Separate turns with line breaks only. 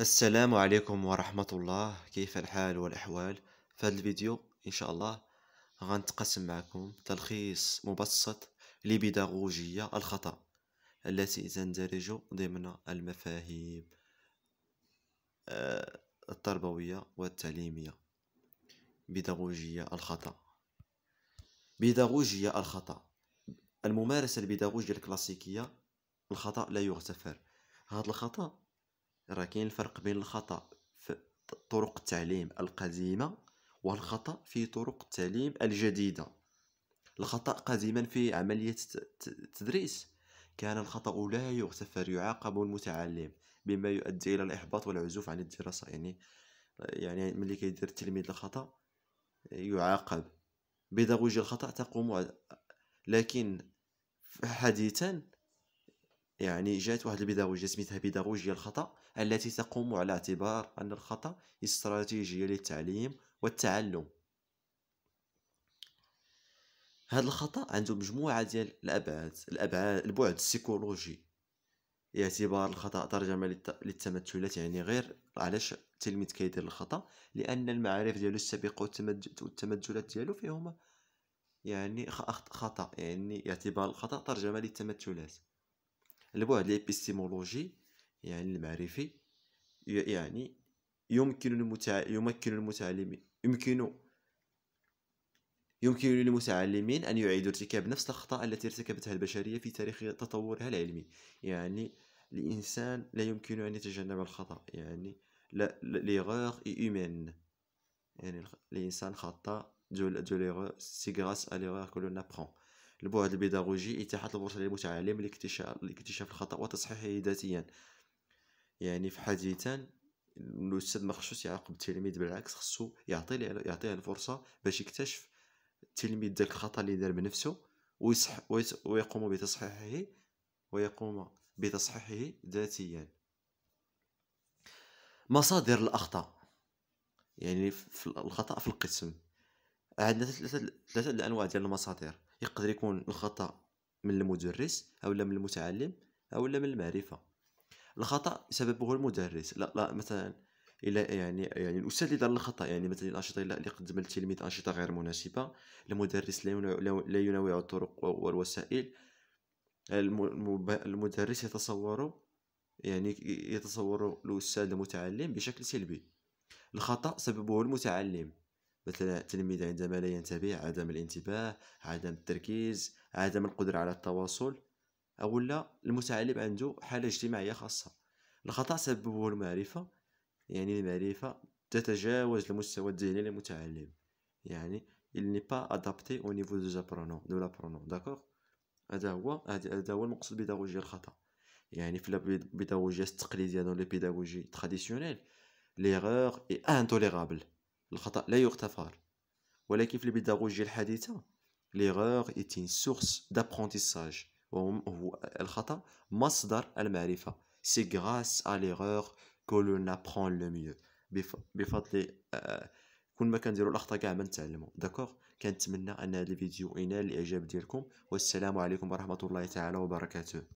السلام عليكم ورحمة الله كيف الحال والأحوال في هذا الفيديو إن شاء الله غنتقسم معكم تلخيص مبسط لبيداغوجية الخطأ التي تندرج ضمن المفاهيم آه، التربوية والتعليمية بيداغوجية الخطأ بيداغوجية الخطأ الممارسة البيداغوجية الكلاسيكية الخطأ لا يغتفر هذا الخطأ راه كاين الفرق بين الخطا في طرق التعليم القديمه والخطا في طرق التعليم الجديده الخطا قديما في عمليه التدريس كان الخطا لا يغتفر يعاقب المتعلم بما يؤدي الى الاحباط والعزوف عن الدراسه يعني يعني ملي كيدير التلميذ الخطا يعاقب بيداغوجيا الخطا تقوم لكن حديثا يعني جات واحد البيداغوجيا سميتها بيداغوجيا الخطا التي تقوم على اعتبار ان الخطا استراتيجيه للتعليم والتعلم هذا الخطا عنده مجموعه ديال الابعاد الابعاد البعد السيكولوجي اعتبار الخطا ترجمه للتمثلات يعني غير علاش التلميذ كيدير الخطا لان المعارف ديالو السابقه والتمثلات ديالو فيهما يعني خطا يعني اعتبار الخطا ترجمه للتمثلات البعد الابيستيمولوجي يعني المعرفي يعني يمكن المتع... يمكن المتعلم يمكن يمكن للمتعلمين أن يعيدوا ارتكاب نفس الأخطاء التي ارتكبتها البشرية في تاريخ تطورها العلمي يعني الإنسان لا يمكن أن يتجنب الخطأ يعني لا ليغور يعني الإنسان خطأ دو ليغور غراس أ ليغور كو لون أبخون البعد البيداغوجي إتاحة الفرصة للمتعلم لاكتشاف الخطأ وتصحيحه ذاتيا يعني في حديثا الأستاذ مخصوص يعاقب التلميذ بالعكس خصو يعطيه يعطيه الفرصة باش يكتشف التلميذ داك الخطأ اللي دار بنفسه ويصح ويقوم بتصحيحه ويقوم بتصحيحه ذاتيا مصادر الأخطاء يعني في الخطأ في القسم عندنا ثلاثة ثلاثة الأنواع ديال المصادر يقدر يكون الخطا من المدرس او من المتعلم او من المعرفه الخطا سببه المدرس لا لا مثلا الى يعني يعني الاستاذ اللي دار الخطا يعني مثلا الانشطه اللي قدم التلميذ انشطه غير مناسبه المدرس لا ينوع الطرق والوسائل المدرس يتصور يعني يتصور الاستاذ المتعلم بشكل سلبي الخطا سببه المتعلم مثلا التلميذ عندما لا ينتبه عدم الانتباه عدم التركيز عدم القدرة على التواصل أو لا المتعلم عنده حالة اجتماعية خاصة الخطأ سببه المعرفة يعني المعرفة تتجاوز المستوى الذهني للمتعلم يعني il n'est pas adapté au niveau des apprenants de l'apprenant d'accord هذا هو هذا هو المقصود ببيداغوجيا الخطا يعني في البيداغوجيا التقليديه دون لي بيداغوجي تراديسيونيل ليغور اي انتوليرابل الخطأ لا يغتفر ولكن في البيداغوجيا الحديثة ليغور ايتين سورس دابرونتيساج وهو الخطأ مصدر المعرفة سي غراس ا ليغور كو لو نابرون لو ميو بفضل آه، كل ما كنديروا الاخطاء كاع ما نتعلموا داكوغ كنتمنى ان هذا الفيديو ينال الاعجاب ديالكم والسلام عليكم ورحمه الله تعالى وبركاته